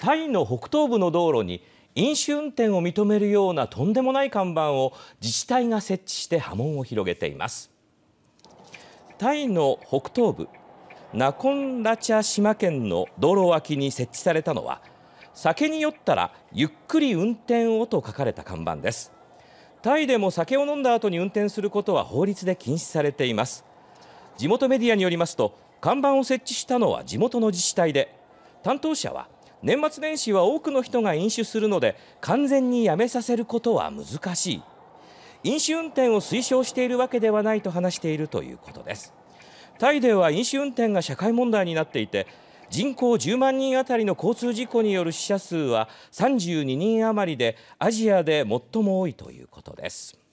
タイの北東部の道路に飲酒運転を認めるようなとんでもない看板を自治体が設置して波紋を広げていますタイの北東部ナコンラチャ島県の道路脇に設置されたのは酒に酔ったらゆっくり運転をと書かれた看板ですタイでも酒を飲んだ後に運転することは法律で禁止されています地元メディアによりますと看板を設置したのは地元の自治体で担当者は年末年始は多くの人が飲酒するので完全にやめさせることは難しい飲酒運転を推奨しているわけではないと話しているということですタイでは飲酒運転が社会問題になっていて人口10万人あたりの交通事故による死者数は32人余りでアジアで最も多いということです。